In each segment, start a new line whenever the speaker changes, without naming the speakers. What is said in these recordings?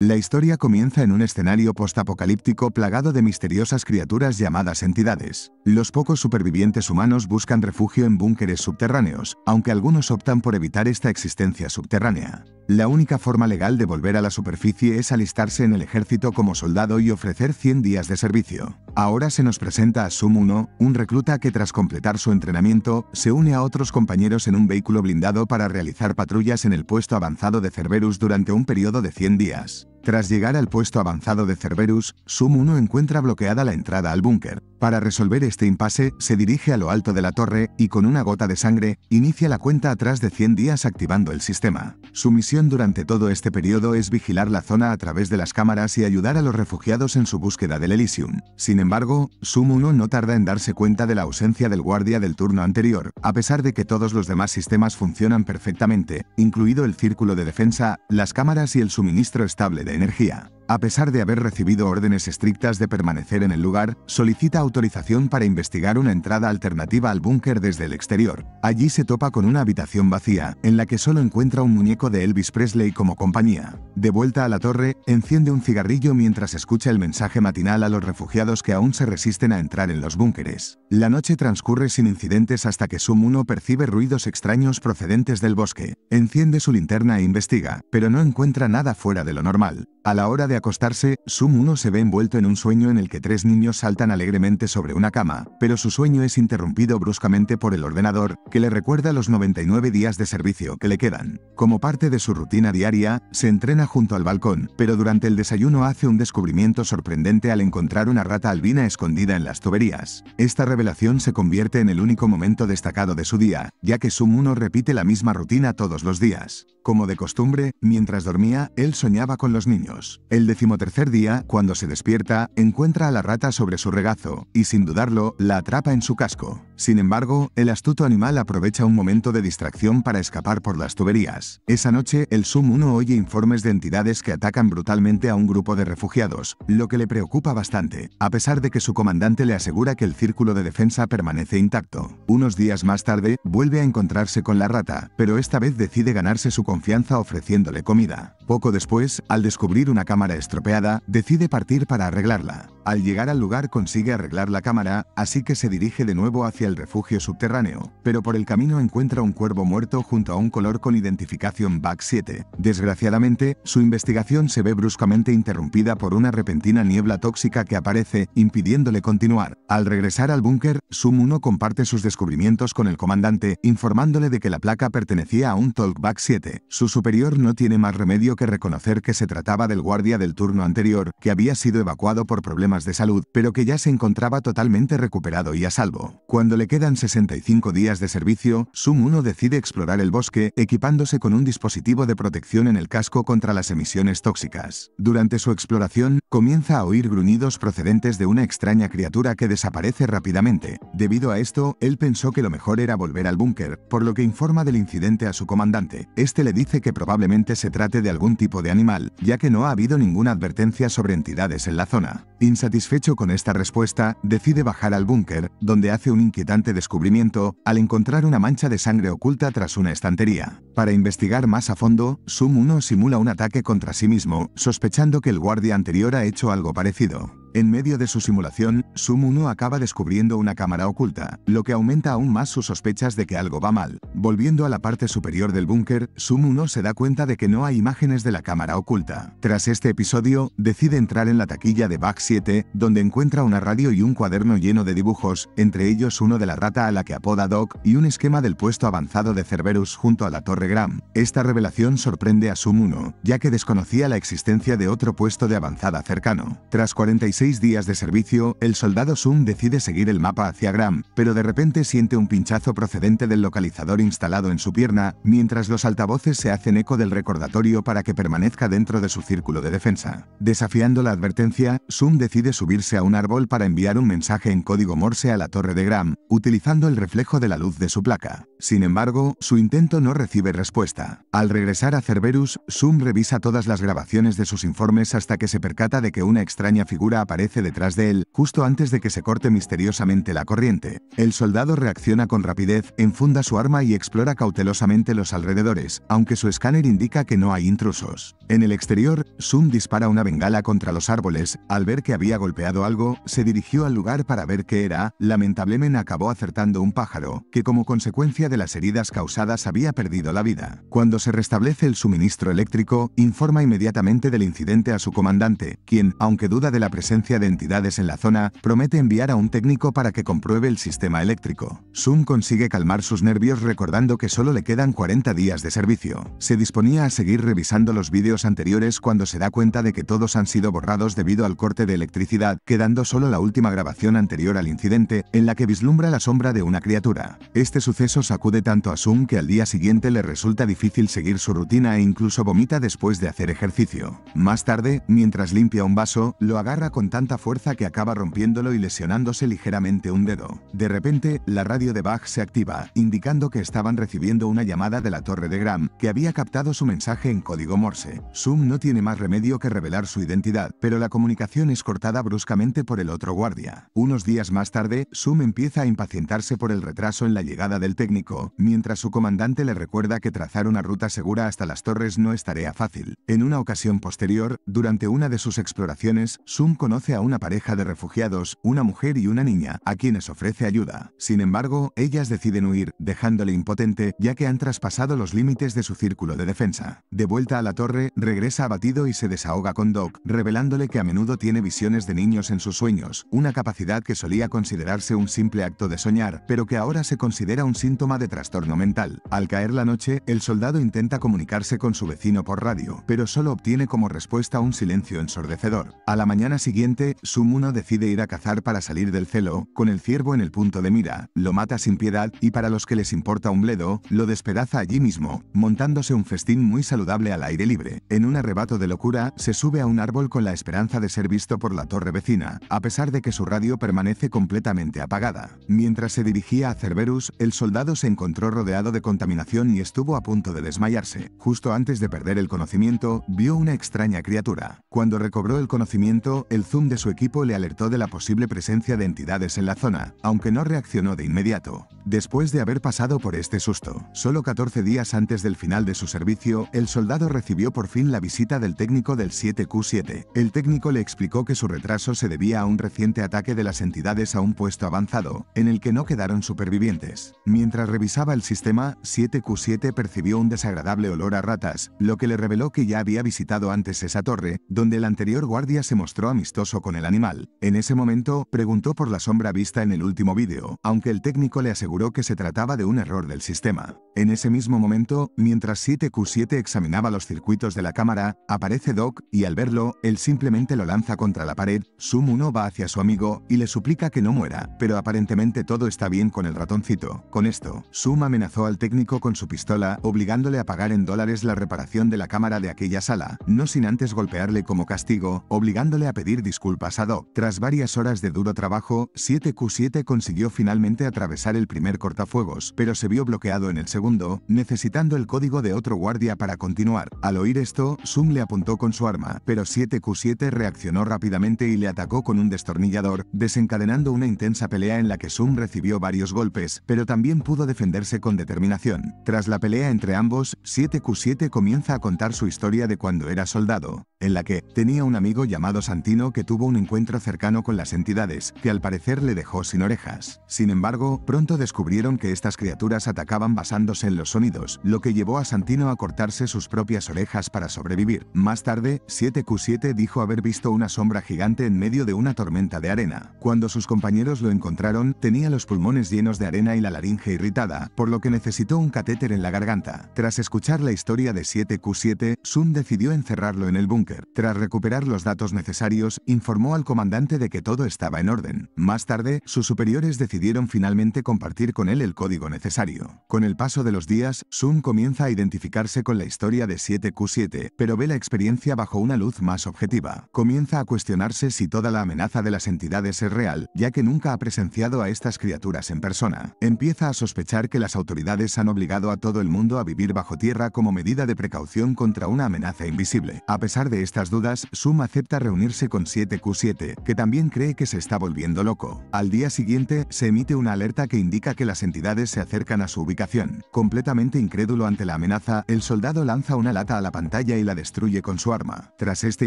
La historia comienza en un escenario postapocalíptico plagado de misteriosas criaturas llamadas entidades. Los pocos supervivientes humanos buscan refugio en búnkeres subterráneos, aunque algunos optan por evitar esta existencia subterránea. La única forma legal de volver a la superficie es alistarse en el ejército como soldado y ofrecer 100 días de servicio. Ahora se nos presenta a Sum 1, un recluta que tras completar su entrenamiento, se une a otros compañeros en un vehículo blindado para realizar patrullas en el puesto avanzado de Cerberus durante un periodo de 100 días. Tras llegar al puesto avanzado de Cerberus, Sum 1 encuentra bloqueada la entrada al búnker. Para resolver este impasse, se dirige a lo alto de la torre y con una gota de sangre, inicia la cuenta atrás de 100 días activando el sistema. Su misión durante todo este periodo es vigilar la zona a través de las cámaras y ayudar a los refugiados en su búsqueda del Elysium. Sin embargo, Sum 1 no tarda en darse cuenta de la ausencia del guardia del turno anterior, a pesar de que todos los demás sistemas funcionan perfectamente, incluido el círculo de defensa, las cámaras y el suministro estable de energía. A pesar de haber recibido órdenes estrictas de permanecer en el lugar, solicita autorización para investigar una entrada alternativa al búnker desde el exterior. Allí se topa con una habitación vacía, en la que solo encuentra un muñeco de Elvis Presley como compañía. De vuelta a la torre, enciende un cigarrillo mientras escucha el mensaje matinal a los refugiados que aún se resisten a entrar en los búnkeres. La noche transcurre sin incidentes hasta que Sum 1 percibe ruidos extraños procedentes del bosque. Enciende su linterna e investiga, pero no encuentra nada fuera de lo normal. A la hora de acostarse, Sum 1 se ve envuelto en un sueño en el que tres niños saltan alegremente sobre una cama, pero su sueño es interrumpido bruscamente por el ordenador, que le recuerda los 99 días de servicio que le quedan. Como parte de su rutina diaria, se entrena junto al balcón, pero durante el desayuno hace un descubrimiento sorprendente al encontrar una rata albina escondida en las tuberías. Esta revelación se convierte en el único momento destacado de su día, ya que Sum 1 repite la misma rutina todos los días. Como de costumbre, mientras dormía, él soñaba con los niños. El decimotercer día, cuando se despierta, encuentra a la rata sobre su regazo, y sin dudarlo, la atrapa en su casco. Sin embargo, el astuto animal aprovecha un momento de distracción para escapar por las tuberías. Esa noche, el Sum 1 oye informes de entidades que atacan brutalmente a un grupo de refugiados, lo que le preocupa bastante, a pesar de que su comandante le asegura que el círculo de defensa permanece intacto. Unos días más tarde, vuelve a encontrarse con la rata, pero esta vez decide ganarse su confianza confianza ofreciéndole comida. Poco después, al descubrir una cámara estropeada, decide partir para arreglarla. Al llegar al lugar consigue arreglar la cámara, así que se dirige de nuevo hacia el refugio subterráneo, pero por el camino encuentra un cuervo muerto junto a un color con identificación Back 7. Desgraciadamente, su investigación se ve bruscamente interrumpida por una repentina niebla tóxica que aparece, impidiéndole continuar. Al regresar al búnker, Sum 1 comparte sus descubrimientos con el comandante, informándole de que la placa pertenecía a un Back 7. Su superior no tiene más remedio que reconocer que se trataba del guardia del turno anterior, que había sido evacuado por problemas de salud, pero que ya se encontraba totalmente recuperado y a salvo. Cuando le quedan 65 días de servicio, Sum 1 decide explorar el bosque, equipándose con un dispositivo de protección en el casco contra las emisiones tóxicas. Durante su exploración, comienza a oír gruñidos procedentes de una extraña criatura que desaparece rápidamente. Debido a esto, él pensó que lo mejor era volver al búnker, por lo que informa del incidente a su comandante. Este le dice que probablemente se trate de algún tipo de animal, ya que no ha habido ninguna advertencia sobre entidades en la zona. Insatisfecho con esta respuesta, decide bajar al búnker, donde hace un inquietante descubrimiento, al encontrar una mancha de sangre oculta tras una estantería. Para investigar más a fondo, Sum 1 simula un ataque contra sí mismo, sospechando que el guardia anterior ha hecho algo parecido. En medio de su simulación, Sum 1 acaba descubriendo una cámara oculta, lo que aumenta aún más sus sospechas de que algo va mal. Volviendo a la parte superior del búnker, Sum 1 se da cuenta de que no hay imágenes de la cámara oculta. Tras este episodio, decide entrar en la taquilla de Back 7, donde encuentra una radio y un cuaderno lleno de dibujos, entre ellos uno de la rata a la que apoda Doc y un esquema del puesto avanzado de Cerberus junto a la Torre Gram. Esta revelación sorprende a Sum 1, ya que desconocía la existencia de otro puesto de avanzada cercano. Tras 46 días de servicio, el soldado Zoom decide seguir el mapa hacia Gram, pero de repente siente un pinchazo procedente del localizador instalado en su pierna, mientras los altavoces se hacen eco del recordatorio para que permanezca dentro de su círculo de defensa. Desafiando la advertencia, Zoom decide subirse a un árbol para enviar un mensaje en código Morse a la torre de Gram, utilizando el reflejo de la luz de su placa. Sin embargo, su intento no recibe respuesta. Al regresar a Cerberus, Zoom revisa todas las grabaciones de sus informes hasta que se percata de que una extraña figura aparece detrás de él, justo antes de que se corte misteriosamente la corriente. El soldado reacciona con rapidez, enfunda su arma y explora cautelosamente los alrededores, aunque su escáner indica que no hay intrusos. En el exterior, Sun dispara una bengala contra los árboles, al ver que había golpeado algo, se dirigió al lugar para ver qué era, lamentablemente acabó acertando un pájaro, que como consecuencia de las heridas causadas había perdido la vida. Cuando se restablece el suministro eléctrico, informa inmediatamente del incidente a su comandante, quien, aunque duda de la presencia de entidades en la zona, promete enviar a un técnico para que compruebe el sistema eléctrico. Sun consigue calmar sus nervios recordando que solo le quedan 40 días de servicio. Se disponía a seguir revisando los vídeos anteriores cuando se da cuenta de que todos han sido borrados debido al corte de electricidad, quedando solo la última grabación anterior al incidente, en la que vislumbra la sombra de una criatura. Este suceso sacude tanto a Zoom que al día siguiente le resulta difícil seguir su rutina e incluso vomita después de hacer ejercicio. Más tarde, mientras limpia un vaso, lo agarra con tanta fuerza que acaba rompiéndolo y lesionándose ligeramente un dedo. De repente, la radio de Bach se activa, indicando que estaban recibiendo una llamada de la torre de Gram, que había captado su mensaje en código Morse. Zoom no tiene más remedio que revelar su identidad, pero la comunicación es cortada bruscamente por el otro guardia. Unos días más tarde, Zoom empieza a impacientarse por el retraso en la llegada del técnico, mientras su comandante le recuerda que trazar una ruta segura hasta las torres no es tarea fácil. En una ocasión posterior, durante una de sus exploraciones, Zoom conoce a una pareja de refugiados, una mujer y una niña, a quienes ofrece ayuda. Sin embargo, ellas deciden huir, dejándole impotente, ya que han traspasado los límites de su círculo de defensa. De vuelta a la torre, regresa abatido y se desahoga con Doc, revelándole que a menudo tiene visiones de niños en sus sueños, una capacidad que solía considerarse un simple acto de soñar, pero que ahora se considera un síntoma de trastorno mental. Al caer la noche, el soldado intenta comunicarse con su vecino por radio, pero solo obtiene como respuesta un silencio ensordecedor. A la mañana siguiente, Sumuno decide ir a cazar para salir del celo, con el ciervo en el punto de mira, lo mata sin piedad y para los que les importa un bledo, lo despedaza allí mismo, montándose un festín muy saludable al aire libre. En un arrebato de locura, se sube a un árbol con la esperanza de ser visto por la torre vecina, a pesar de que su radio permanece completamente apagada. Mientras se dirigía a Cerberus, el soldado se encontró rodeado de contaminación y estuvo a punto de desmayarse. Justo antes de perder el conocimiento, vio una extraña criatura. Cuando recobró el conocimiento, el de su equipo le alertó de la posible presencia de entidades en la zona, aunque no reaccionó de inmediato. Después de haber pasado por este susto, solo 14 días antes del final de su servicio, el soldado recibió por fin la visita del técnico del 7Q7. El técnico le explicó que su retraso se debía a un reciente ataque de las entidades a un puesto avanzado, en el que no quedaron supervivientes. Mientras revisaba el sistema, 7Q7 percibió un desagradable olor a ratas, lo que le reveló que ya había visitado antes esa torre, donde el anterior guardia se mostró amistoso o con el animal. En ese momento, preguntó por la sombra vista en el último vídeo, aunque el técnico le aseguró que se trataba de un error del sistema. En ese mismo momento, mientras 7Q7 examinaba los circuitos de la cámara, aparece Doc, y al verlo, él simplemente lo lanza contra la pared, Sum 1 va hacia su amigo, y le suplica que no muera, pero aparentemente todo está bien con el ratoncito. Con esto, Sum amenazó al técnico con su pistola, obligándole a pagar en dólares la reparación de la cámara de aquella sala, no sin antes golpearle como castigo, obligándole a pedir disculpas a pasado. Tras varias horas de duro trabajo, 7Q7 consiguió finalmente atravesar el primer cortafuegos, pero se vio bloqueado en el segundo, necesitando el código de otro guardia para continuar. Al oír esto, Zoom le apuntó con su arma, pero 7Q7 reaccionó rápidamente y le atacó con un destornillador, desencadenando una intensa pelea en la que Zoom recibió varios golpes, pero también pudo defenderse con determinación. Tras la pelea entre ambos, 7Q7 comienza a contar su historia de cuando era soldado en la que tenía un amigo llamado Santino que tuvo un encuentro cercano con las entidades, que al parecer le dejó sin orejas. Sin embargo, pronto descubrieron que estas criaturas atacaban basándose en los sonidos, lo que llevó a Santino a cortarse sus propias orejas para sobrevivir. Más tarde, 7Q7 dijo haber visto una sombra gigante en medio de una tormenta de arena. Cuando sus compañeros lo encontraron, tenía los pulmones llenos de arena y la laringe irritada, por lo que necesitó un catéter en la garganta. Tras escuchar la historia de 7Q7, Sun decidió encerrarlo en el búnker tras recuperar los datos necesarios, informó al comandante de que todo estaba en orden. Más tarde, sus superiores decidieron finalmente compartir con él el código necesario. Con el paso de los días, Sun comienza a identificarse con la historia de 7Q7, pero ve la experiencia bajo una luz más objetiva. Comienza a cuestionarse si toda la amenaza de las entidades es real, ya que nunca ha presenciado a estas criaturas en persona. Empieza a sospechar que las autoridades han obligado a todo el mundo a vivir bajo tierra como medida de precaución contra una amenaza invisible. A pesar de estas dudas, Sum acepta reunirse con 7Q7, que también cree que se está volviendo loco. Al día siguiente, se emite una alerta que indica que las entidades se acercan a su ubicación. Completamente incrédulo ante la amenaza, el soldado lanza una lata a la pantalla y la destruye con su arma. Tras este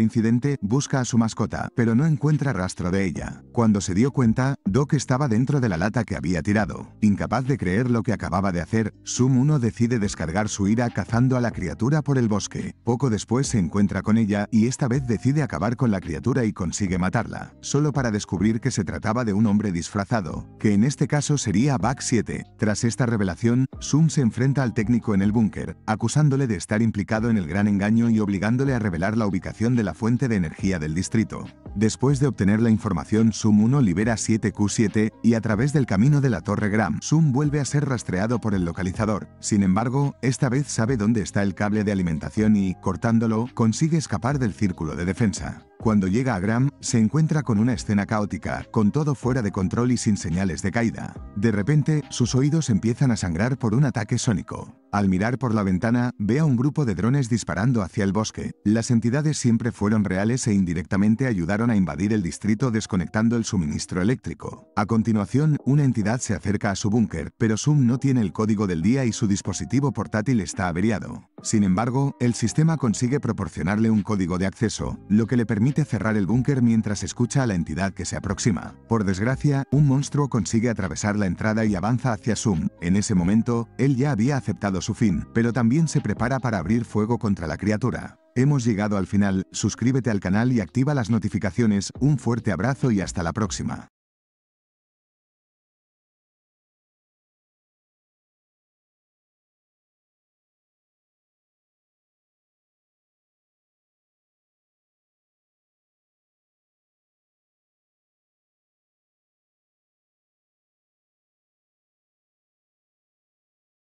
incidente, busca a su mascota, pero no encuentra rastro de ella. Cuando se dio cuenta, Doc estaba dentro de la lata que había tirado. Incapaz de creer lo que acababa de hacer, Sum 1 decide descargar su ira cazando a la criatura por el bosque. Poco después se encuentra con ella y esta vez decide acabar con la criatura y consigue matarla, solo para descubrir que se trataba de un hombre disfrazado, que en este caso sería Back 7. Tras esta revelación, Zoom se enfrenta al técnico en el búnker, acusándole de estar implicado en el gran engaño y obligándole a revelar la ubicación de la fuente de energía del distrito. Después de obtener la información, Sum 1 libera 7Q7 y a través del camino de la Torre Gram, Zoom vuelve a ser rastreado por el localizador. Sin embargo, esta vez sabe dónde está el cable de alimentación y, cortándolo, consigue escapar del círculo de defensa. Cuando llega a Graham, se encuentra con una escena caótica, con todo fuera de control y sin señales de caída. De repente, sus oídos empiezan a sangrar por un ataque sónico. Al mirar por la ventana, ve a un grupo de drones disparando hacia el bosque. Las entidades siempre fueron reales e indirectamente ayudaron a invadir el distrito desconectando el suministro eléctrico. A continuación, una entidad se acerca a su búnker, pero Zoom no tiene el código del día y su dispositivo portátil está averiado. Sin embargo, el sistema consigue proporcionarle un código de acceso, lo que le permite cerrar el búnker mientras escucha a la entidad que se aproxima. Por desgracia, un monstruo consigue atravesar la entrada y avanza hacia Zoom. En ese momento, él ya había aceptado su fin, pero también se prepara para abrir fuego contra la criatura. Hemos llegado al final, suscríbete al canal y activa las notificaciones, un fuerte abrazo y hasta la próxima.